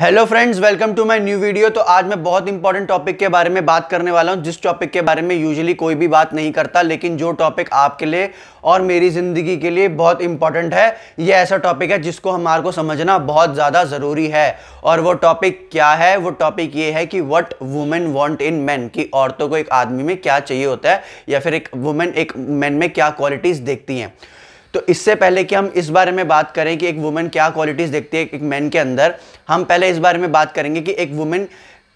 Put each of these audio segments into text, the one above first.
hello friends welcome to my new video तो आज मैं बहुत इंपॉर्टेंट टॉपिक के बारे में बात करने वाला हूं जिस टॉपिक के बारे में यूजुअली कोई भी बात नहीं करता लेकिन जो टॉपिक आपके लिए और मेरी ज़िंदगी के लिए बहुत इंपॉर्टेंट है ये ऐसा टॉपिक है जिसको हमारे को समझना बहुत ज़्यादा ज़रूरी है और वो टॉपिक क्या है वो टॉपिक ये है कि what women want in man कि औरतों को एक आदमी में क्या चाहिए होता है या फिर एक वुमेन एक मैन में क्या क्वालिटीज़ देखती हैं तो इससे पहले कि हम इस बारे में बात करें कि एक वुमेन क्या क्वालिटीज़ देखती है एक मैन के अंदर हम पहले इस बारे में बात करेंगे कि एक वुमेन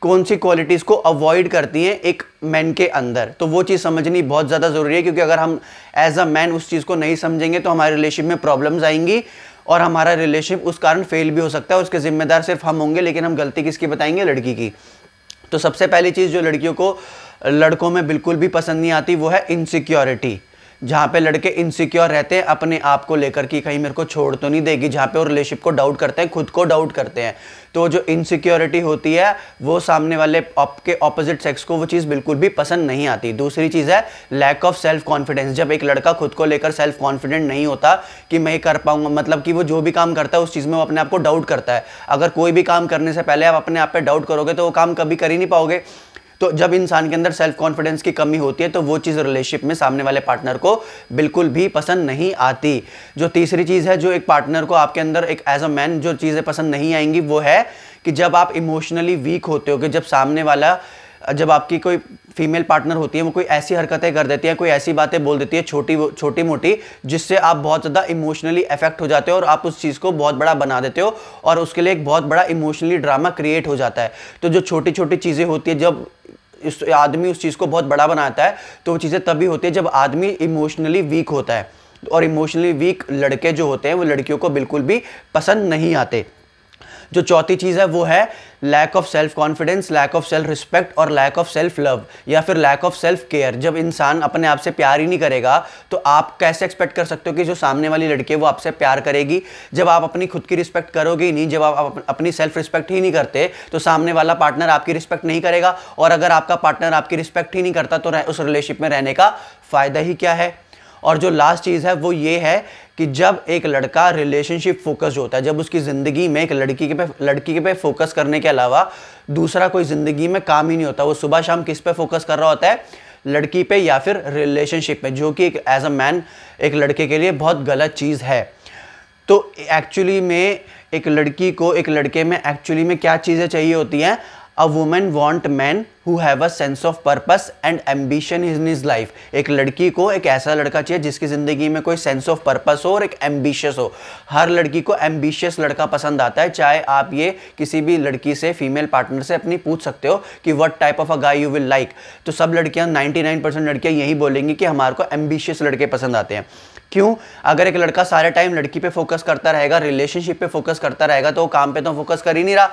कौन सी क्वालिटीज़ को अवॉइड करती हैं एक मैन के अंदर तो वो चीज़ समझनी बहुत ज़्यादा ज़रूरी है क्योंकि अगर हम एज अ मैन उस चीज़ को नहीं समझेंगे तो हमारे रिलेशनशिप में प्रॉब्लम्स आएंगी और हमारा रिलेशनशिप उस कारण फेल भी हो सकता है उसके ज़िम्मेदार सिर्फ हम होंगे लेकिन हम गलती किसकी बताएंगे लड़की की तो सबसे पहली चीज़ जो लड़कियों को लड़कों में बिल्कुल भी पसंद नहीं आती वो है इनसिक्योरिटी जहाँ पे लड़के इनसिक्योर रहते हैं अपने आप को लेकर कि कहीं मेरे को छोड़ तो नहीं देगी जहाँ पे वो रिलेशनशिप को डाउट करते हैं खुद को डाउट करते हैं तो जो इनसिक्योरिटी होती है वो सामने वाले आपके ऑपोजिट सेक्स को वो चीज़ बिल्कुल भी पसंद नहीं आती दूसरी चीज़ है लैक ऑफ सेल्फ कॉन्फिडेंस जब एक लड़का खुद को लेकर सेल्फ कॉन्फिडेंट नहीं होता कि मैं कर पाऊंगा मतलब कि वो जो भी काम करता है उस चीज़ में वो अपने आप को डाउट करता है अगर कोई भी काम करने से पहले आप अपने आप पर डाउट करोगे तो वो काम कभी कर ही नहीं पाओगे तो जब इंसान के अंदर सेल्फ कॉन्फिडेंस की कमी होती है तो वो चीज़ रिलेशनशिप में सामने वाले पार्टनर को बिल्कुल भी पसंद नहीं आती जो तीसरी चीज़ है जो एक पार्टनर को आपके अंदर एक एज अ मैन जो चीज़ें पसंद नहीं आएंगी वो है कि जब आप इमोशनली वीक होते हो कि जब सामने वाला जब आपकी कोई फीमेल पार्टनर होती है वो कोई ऐसी हरकतें कर देती है कोई ऐसी बातें बोल देती है छोटी छोटी मोटी जिससे आप बहुत ज़्यादा इमोशनली अफेक्ट हो जाते हो और आप उस चीज़ को बहुत बड़ा बना देते हो और उसके लिए एक बहुत बड़ा इमोशनली ड्रामा क्रिएट हो जाता है तो जो छोटी छोटी चीज़ें होती है जब इस आदमी उस चीज़ को बहुत बड़ा बनाता है तो वो चीज़ें तभी होती है जब आदमी इमोशनली वीक होता है और इमोशनली वीक लड़के जो होते हैं वो लड़कियों को बिल्कुल भी पसंद नहीं आते जो चौथी चीज़ है वो है lack of self confidence lack of self respect और लैक ऑफ सेल्फ लव या फिर लैक ऑफ सेल्फ केयर जब इंसान अपने आप से प्यार ही नहीं करेगा तो आप कैसे एक्सपेक्ट कर सकते हो कि जो सामने वाली लड़की है वो आपसे प्यार करेगी जब आप अपनी खुद की रिस्पेक्ट करोगे ही नहीं जब आप अपनी सेल्फ रिस्पेक्ट ही नहीं करते तो सामने वाला पार्टनर आपकी रिस्पेक्ट नहीं करेगा और अगर आपका पार्टनर आपकी रिस्पेक्ट ही नहीं करता तो उस रिलेशनशिप में रहने का फ़ायदा ही क्या है और जो लास्ट चीज़ है वो ये है कि जब एक लड़का रिलेशनशिप फोकस होता है जब उसकी ज़िंदगी में एक लड़की के पे लड़की के पे फोकस करने के अलावा दूसरा कोई ज़िंदगी में काम ही नहीं होता वो सुबह शाम किस पे फोकस कर रहा होता है लड़की पे या फिर रिलेशनशिप में जो कि एक एज अ मैन एक लड़के के लिए बहुत गलत चीज़ है तो एक्चुअली में एक लड़की को एक लड़के में एक्चुअली में क्या चीज़ें चाहिए होती हैं a women want man who have a sense of purpose and ambition in his life एक लड़की को एक ऐसा लड़का चाहिए जिसकी ज़िंदगी में कोई सेंस ऑफ पर्पस हो और एक एम्बिशियस हो हर लड़की को एम्बिशियस लड़का पसंद आता है चाहे आप ये किसी भी लड़की से फीमेल पार्टनर से अपनी पूछ सकते हो कि what type of a guy you will like तो सब लड़कियाँ नाइन्टी लड़कियाँ यही बोलेंगी कि हमारे को एम्बिशियस लड़के पसंद आते हैं क्यों अगर एक लड़का सारे टाइम लड़की पे फोकस करता रहेगा रिलेशनशिप पे फोकस करता रहेगा तो वो काम पे तो फोकस कर ही नहीं रहा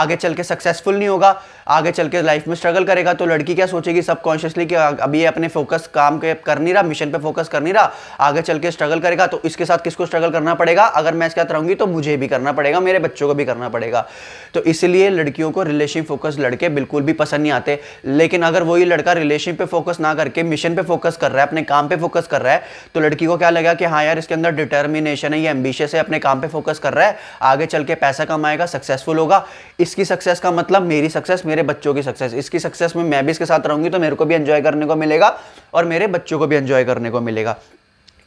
आगे चल के सक्सेसफुल नहीं होगा आगे चल के लाइफ में स्ट्रगल स्ट्रगल करेगा तो लड़की क्या सोचेगी सबकॉन्शियसली कि अभी ये अपने फोकस काम के कर नहीं रहा मिशन पे फोकस कर नहीं रहा आगे चल के स्ट्रगल करेगा तो इसके साथ किसको स्ट्रगल करना पड़ेगा अगर मैं इसके साथ रहूंगी तो मुझे भी करना पड़ेगा मेरे बच्चों को भी करना पड़ेगा तो इसलिए लड़कियों को रिलेशन फोकस लड़के बिल्कुल भी पसंद नहीं आते लेकिन अगर वही लड़का रिलेशन पर फोकस ना करके मिशन पर फोकस कर रहा है अपने काम पर फोकस कर रहा है तो लड़की को क्या लगेगा कि हाँ यार इसके अंदर डिटर्मिनेशन है ये एम्बिशियस है अपने काम पर फोकस कर रहा है आगे चल के पैसा कमाएगा सक्सेसफुल होगा इसकी सक्सेस का मतलब मेरी सक्सेस मेरे बच्चों की सक्सेस इसकी सक्सेस में मैं भी इसके साथ रहूंगी तो मेरे को भी एंजॉय करने को मिलेगा और मेरे बच्चों को भी एंजॉय करने को मिलेगा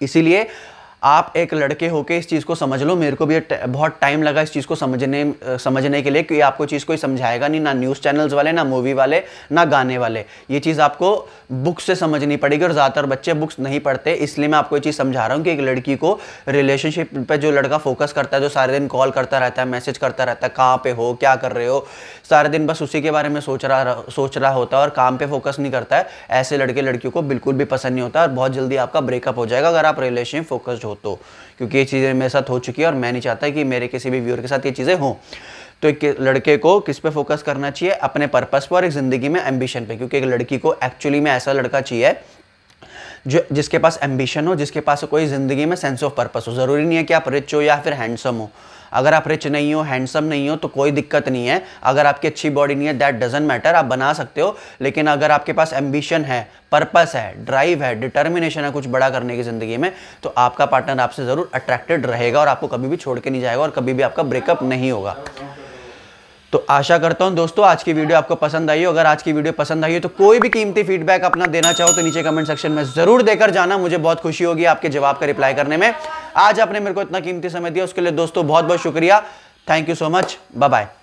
इसीलिए आप एक लड़के होके इस चीज़ को समझ लो मेरे को भी बहुत टाइम लगा इस चीज़ को समझने समझने के लिए कि आपको चीज़ कोई समझाएगा नहीं ना न्यूज़ चैनल्स वाले ना मूवी वाले ना गाने वाले ये चीज़ आपको बुक से समझनी पड़ेगी और ज़्यादातर बच्चे बुक्स नहीं पढ़ते इसलिए मैं आपको ये चीज़ समझा रहा हूँ कि एक लड़की को रिलेशनशिप पर जो लड़का फोकस करता है जो सारे दिन कॉल करता रहता है मैसेज करता रहता है कहाँ पर हो क्या कर रहे हो सारे दिन बस उसी के बारे में सोच रहा सोच रहा होता है और काम पर फोकस नहीं करता है ऐसे लड़के लड़कियों को बिल्कुल भी पसंद नहीं होता और बहुत जल्दी आपका ब्रेकअप हो जाएगा अगर आप रिलेशनशिप फोकस्ड हो हो तो क्योंकि ये चीज़ें मेरे साथ हो चुकी है और मैं नहीं चाहता कि मेरे किसी भी व्यूअर के साथ ये चीज़ें हों तो एक लड़के को किस पे फोकस करना चाहिए अपने पर्पस पर और एक ज़िंदगी में एम्बिशन पे क्योंकि एक लड़की को एक्चुअली में ऐसा लड़का चाहिए जो जिसके पास एम्बिशन हो जिसके पास कोई ज़िंदगी में सेंस ऑफ पर्पस हो ज़रूरी नहीं है कि आप रिच हो या फिर हैंडसम हो अगर आप रिच नहीं हो हैंडसम नहीं हो तो कोई दिक्कत नहीं है अगर आपकी अच्छी बॉडी नहीं है दैट डजेंट मैटर आप बना सकते हो लेकिन अगर आपके पास एम्बिशन है पर्पस है ड्राइव है डिटर्मिनेशन है कुछ बड़ा करने की ज़िंदगी में तो आपका पार्टनर आपसे ज़रूर अट्रैक्टेड रहेगा और आपको कभी भी छोड़ के नहीं जाएगा और कभी भी आपका ब्रेकअप नहीं होगा तो आशा करता हूं दोस्तों आज की वीडियो आपको पसंद आई हो अगर आज की वीडियो पसंद आई हो तो कोई भी कीमती फीडबैक अपना देना चाहो तो नीचे कमेंट सेक्शन में जरूर देकर जाना मुझे बहुत खुशी होगी आपके जवाब का रिप्लाई करने में आज आपने मेरे को इतना कीमती समय दिया उसके लिए दोस्तों बहुत बहुत शुक्रिया thank you so much bye